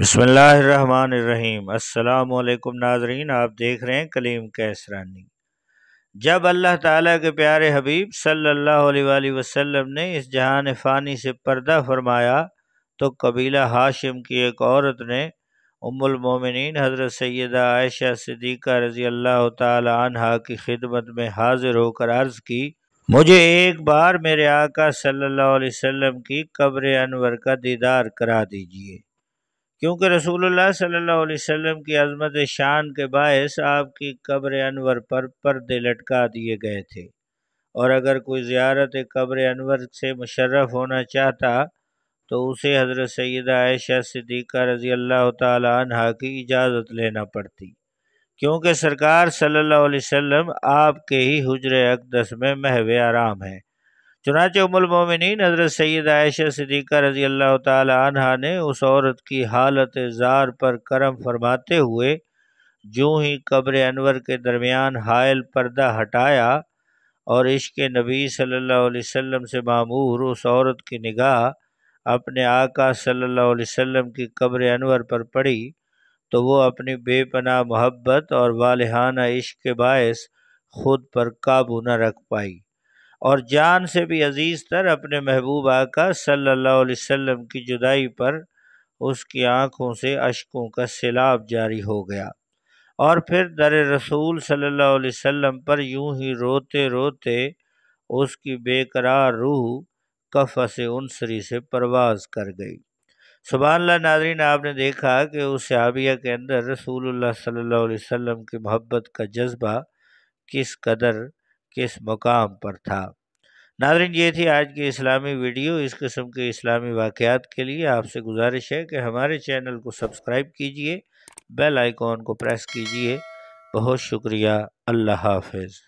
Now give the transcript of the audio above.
बसमीम् अल्लाम नाजरीन आप देख रहे हैं कलीम कैसरानी जब अल्लाह ताला के प्यारे हबीब सल्ला वसम ने इस जहान फ़ानी से पर्दा फरमाया तो कबीला हाशिम की एक औरत ने उमोमिन हज़रत सैदा आयशा सदीक़ा रज़ी अल्लाह तहा की खिदमत में हाज़िर होकर अर्ज़ की मुझे एक बार मेरे आका सल्ला अलैहि की कब्र अनवर का दीदार करा दीजिए क्योंकि रसूलुल्लाह सल्लल्लाहु अलैहि वसल्लम की अजमत शान के बायस आपकी कब्र अनवर पर पर्दे लटका दिए गए थे और अगर कोई ज़्यारत कब्र अनवर से मुशर्रफ होना चाहता तो उसे हज़रत सैद आयशा सिद्दीक़ा रज़ी अल्लाह तह की इजाज़त लेना पड़ती क्योंकि सरकार सल्लल्लाहु अलैहि वसल्लम आपके ही हजर अकदस में महव आराम है चुनाच उमलमिन नजर सैद आयशा सदीक़ा रज़ी अल्लाह तहा ने उस औरत की हालत ज़ार पर करम फरमाते हुए जूँ ही कब्र अनवर के दरमियान हायल पर्दा हटाया और इश्क नबी सल्लल्लाहु अलैहि वसल्लम से मामूर उस औरत की निगाह अपने आका सल्लल्लाहु अलैहि वसल्लम की कब्र अनवर पर पड़ी तो वो अपनी बेपनाह मोहब्बत और वालहाना इश्क के बायस खुद पर काबू न रख पाई और जान से भी अजीज़ तर अपने महबूब आका सल्लल्लाहु अलैहि वसल्लम की जुदाई पर उसकी आँखों से अशकों का सैलाब जारी हो गया और फिर दर रसूल सल्लल्लाहु अलैहि वसल्लम पर यूं ही रोते रोते उसकी बेकरार रूह से उनसरी से परवाज़ कर गई सुबहानला नाजरीन आपने देखा कि उस सहाबिया के अंदर रसूलुल्लाह सल्लल्लाहु अलैहि वसल्लम की मोहब्बत का जज्बा किस कदर किस मुकाम पर था नादरन ये थी आज की इस्लामी वीडियो इस किस्म के इस्लामी वाक़ात के लिए आपसे गुजारिश है कि हमारे चैनल को सब्सक्राइब कीजिए बेल आइकॉन को प्रेस कीजिए बहुत शुक्रिया अल्लाह हाफिज़